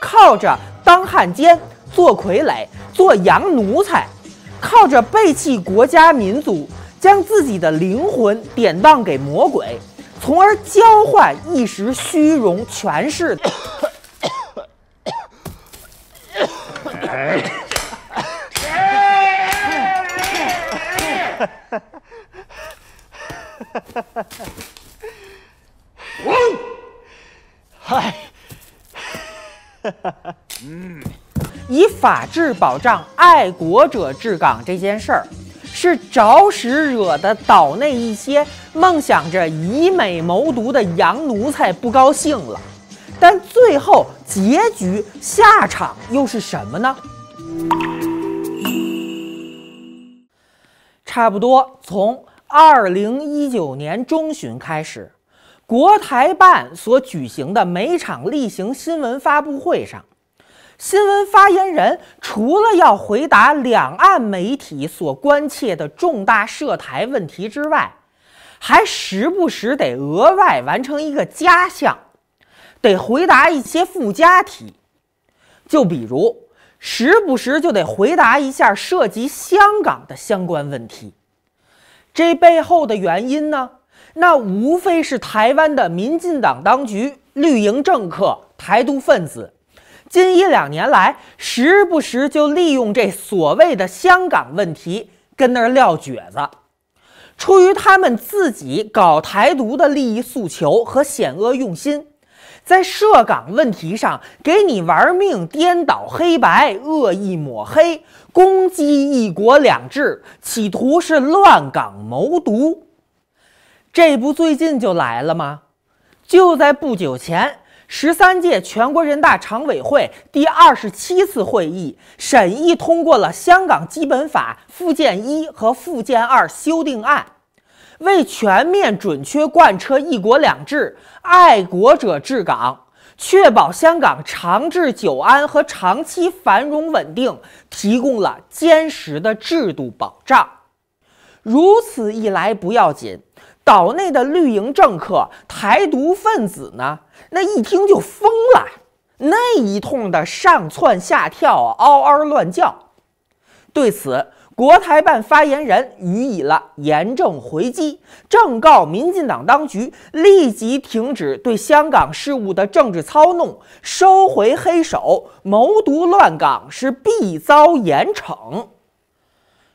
靠着当汉奸、做傀儡、做洋奴才，靠着背弃国家民族，将自己的灵魂典当给魔鬼，从而交换一时虚荣权势。法治保障、爱国者治港这件事儿，是着实惹得岛内一些梦想着以美谋独的洋奴才不高兴了。但最后结局下场又是什么呢？差不多从二零一九年中旬开始，国台办所举行的每场例行新闻发布会上。新闻发言人除了要回答两岸媒体所关切的重大涉台问题之外，还时不时得额外完成一个加项，得回答一些附加题。就比如时不时就得回答一下涉及香港的相关问题。这背后的原因呢？那无非是台湾的民进党当局、绿营政客、台独分子。近一两年来，时不时就利用这所谓的香港问题跟那儿撂蹶子，出于他们自己搞台独的利益诉求和险恶用心，在涉港问题上给你玩命颠倒黑白、恶意抹黑、攻击“一国两制”，企图是乱港谋独。这不最近就来了吗？就在不久前。十三届全国人大常委会第二十七次会议审议通过了《香港基本法》附件一和附件二修订案，为全面准确贯彻“一国两制”、爱国者治港，确保香港长治久安和长期繁荣稳定，提供了坚实的制度保障。如此一来，不要紧。岛内的绿营政客、台独分子呢？那一听就疯了，那一通的上窜下跳、嗷嗷乱叫。对此，国台办发言人予以了严正回击，正告民进党当局立即停止对香港事务的政治操弄，收回黑手，谋独乱港是必遭严惩。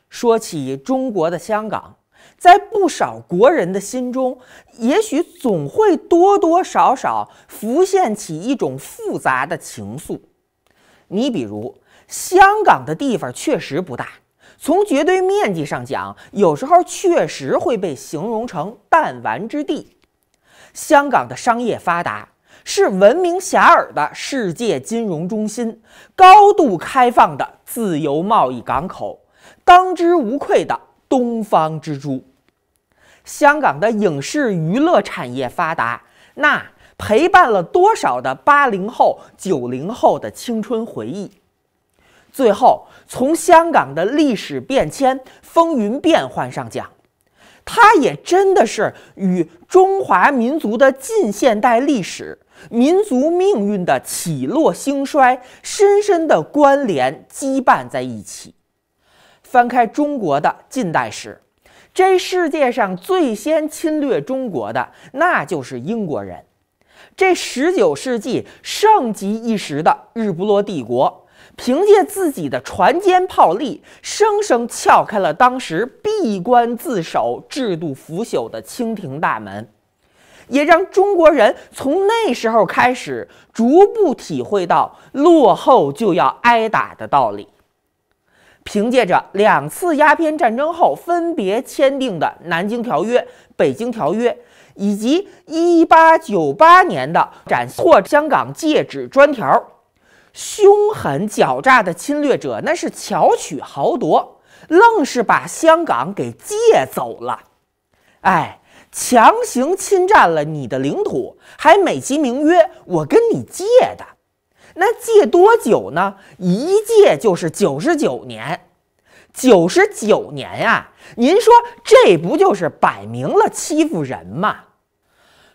说起中国的香港。在不少国人的心中，也许总会多多少少浮现起一种复杂的情愫。你比如，香港的地方确实不大，从绝对面积上讲，有时候确实会被形容成弹丸之地。香港的商业发达，是闻名遐迩的世界金融中心，高度开放的自由贸易港口，当之无愧的东方之珠。香港的影视娱乐产业发达，那陪伴了多少的八零后、九零后的青春回忆？最后，从香港的历史变迁、风云变幻上讲，它也真的是与中华民族的近现代历史、民族命运的起落兴衰，深深的关联、羁绊在一起。翻开中国的近代史。这世界上最先侵略中国的，那就是英国人。这19世纪盛极一时的日不落帝国，凭借自己的船坚炮利，生生撬开了当时闭关自守、制度腐朽的清廷大门，也让中国人从那时候开始逐步体会到落后就要挨打的道理。凭借着两次鸦片战争后分别签订的《南京条约》《北京条约》，以及一八九八年的《斩获香港戒指专条》，凶狠狡诈的侵略者那是巧取豪夺，愣是把香港给借走了。哎，强行侵占了你的领土，还美其名曰“我跟你借的”。那借多久呢？一借就是九十九年，九十九年呀！您说这不就是摆明了欺负人吗？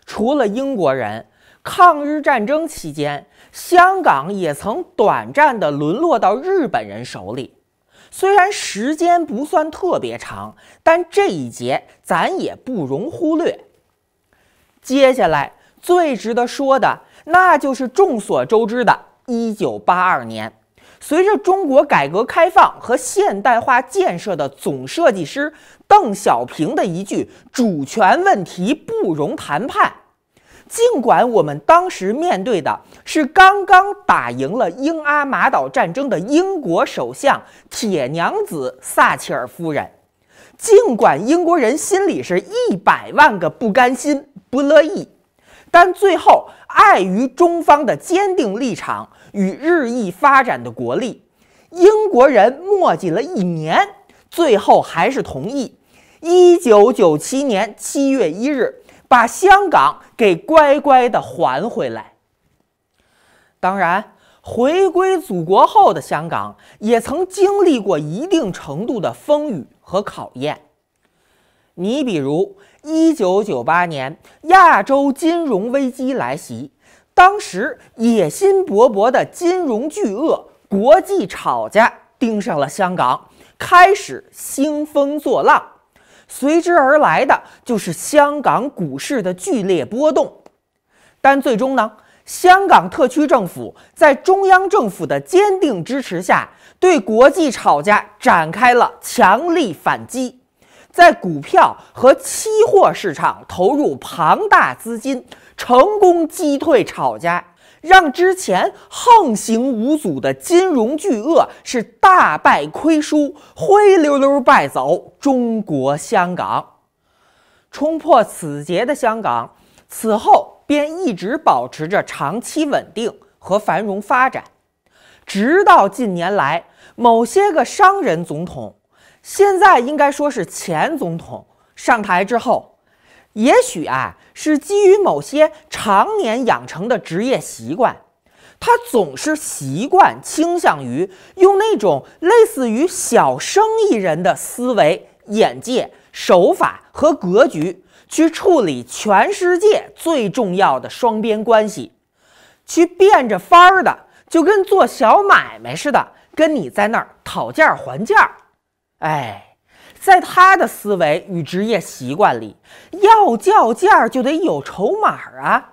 除了英国人，抗日战争期间，香港也曾短暂的沦落到日本人手里。虽然时间不算特别长，但这一劫咱也不容忽略。接下来。最值得说的，那就是众所周知的1982年，随着中国改革开放和现代化建设的总设计师邓小平的一句“主权问题不容谈判”，尽管我们当时面对的是刚刚打赢了英阿马岛战争的英国首相铁娘子撒切尔夫人，尽管英国人心里是一百万个不甘心、不乐意。但最后碍于中方的坚定立场与日益发展的国力，英国人磨叽了一年，最后还是同意。一九九七年七月一日，把香港给乖乖的还回来。当然，回归祖国后的香港也曾经历过一定程度的风雨和考验。你比如，一九九八年亚洲金融危机来袭，当时野心勃勃的金融巨鳄、国际炒家盯上了香港，开始兴风作浪。随之而来的就是香港股市的剧烈波动。但最终呢，香港特区政府在中央政府的坚定支持下，对国际炒家展开了强力反击。在股票和期货市场投入庞大资金，成功击退炒家，让之前横行无阻的金融巨鳄是大败亏输，灰溜溜败走中国香港。冲破此劫的香港，此后便一直保持着长期稳定和繁荣发展，直到近年来某些个商人总统。现在应该说是前总统上台之后，也许啊是基于某些常年养成的职业习惯，他总是习惯倾向于用那种类似于小生意人的思维、眼界、手法和格局去处理全世界最重要的双边关系，去变着法儿的，就跟做小买卖似的，跟你在那儿讨价还价。哎，在他的思维与职业习惯里，要叫价就得有筹码啊。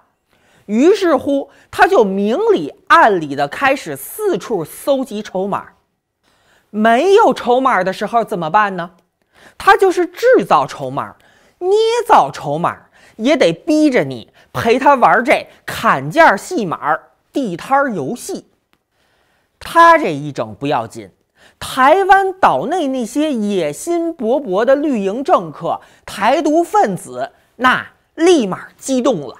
于是乎，他就明里暗里的开始四处搜集筹码。没有筹码的时候怎么办呢？他就是制造筹码，捏造筹码，也得逼着你陪他玩这砍价戏码、地摊游戏。他这一整不要紧。台湾岛内那些野心勃勃的绿营政客、台独分子，那立马激动了。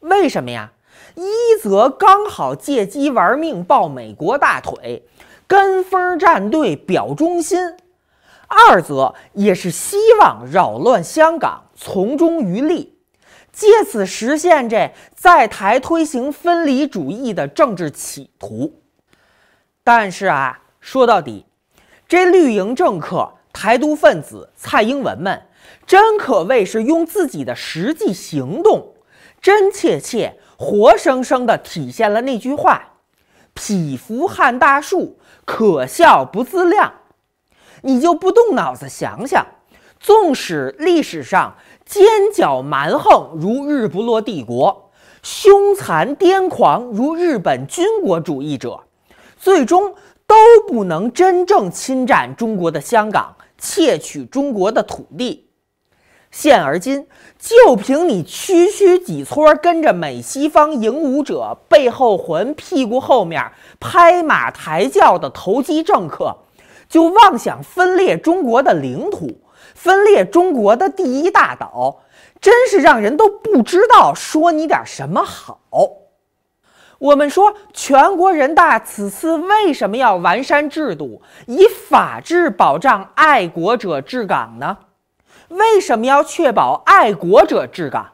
为什么呀？一则刚好借机玩命抱美国大腿，跟风站队表忠心；二则也是希望扰乱香港，从中渔利，借此实现这在台推行分离主义的政治企图。但是啊。说到底，这绿营政客、台独分子蔡英文们，真可谓是用自己的实际行动，真切切、活生生地体现了那句话：“匹夫撼大树，可笑不自量。”你就不动脑子想想，纵使历史上尖角蛮横如日不落帝国，凶残癫狂如日本军国主义者，最终。都不能真正侵占中国的香港，窃取中国的土地。现而今，就凭你区区几撮跟着美西方影武者背后魂、屁股后面拍马抬轿的投机政客，就妄想分裂中国的领土，分裂中国的第一大岛，真是让人都不知道说你点什么好。我们说，全国人大此次为什么要完善制度，以法治保障爱国者治港呢？为什么要确保爱国者治港？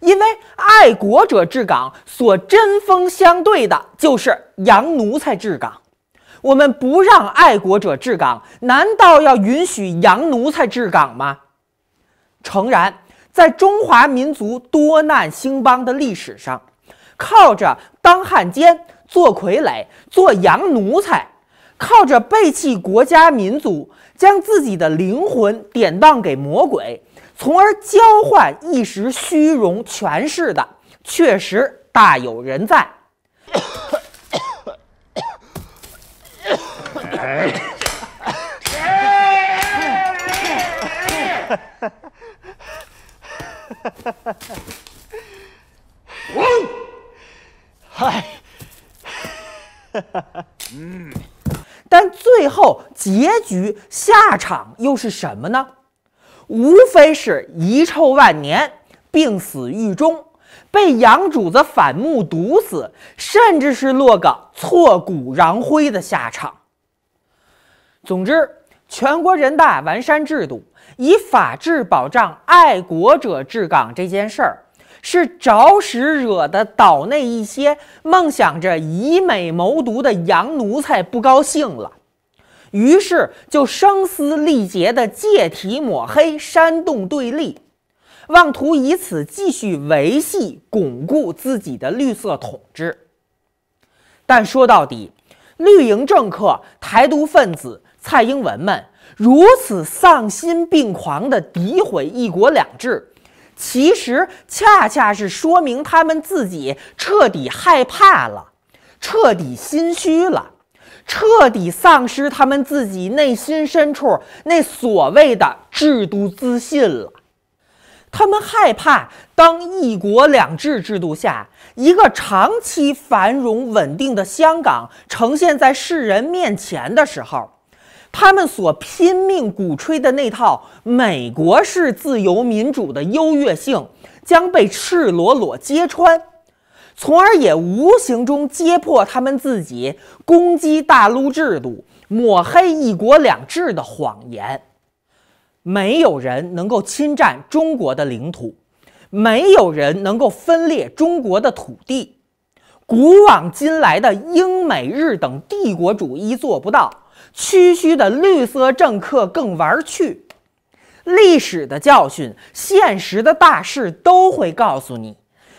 因为爱国者治港所针锋相对的就是洋奴才治港。我们不让爱国者治港，难道要允许洋奴才治港吗？诚然，在中华民族多难兴邦的历史上。靠着当汉奸、做傀儡、做洋奴才，靠着背弃国家民族，将自己的灵魂典当给魔鬼，从而交换一时虚荣权势的，确实大有人在。唉，哈哈哈嗯，但最后结局下场又是什么呢？无非是遗臭万年、病死狱中、被养主子反目毒死，甚至是落个挫骨扬灰的下场。总之，全国人大完善制度，以法治保障爱国者治港这件事儿。是着实惹得岛内一些梦想着以美谋独的洋奴才不高兴了，于是就声嘶力竭地借题抹黑、煽动对立，妄图以此继续维系、巩固自己的绿色统治。但说到底，绿营政客、台独分子蔡英文们如此丧心病狂地诋毁“一国两制”。其实恰恰是说明他们自己彻底害怕了，彻底心虚了，彻底丧失他们自己内心深处那所谓的制度自信了。他们害怕，当一国两制制度下一个长期繁荣稳定的香港呈现在世人面前的时候。他们所拼命鼓吹的那套美国式自由民主的优越性，将被赤裸裸揭穿，从而也无形中揭破他们自己攻击大陆制度、抹黑“一国两制”的谎言。没有人能够侵占中国的领土，没有人能够分裂中国的土地。古往今来的英、美、日等帝国主义做不到。区区的绿色政客更玩趣，历史的教训、现实的大事都会告诉你，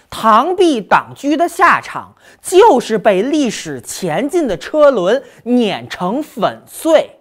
螳臂挡车的下场就是被历史前进的车轮碾成粉碎。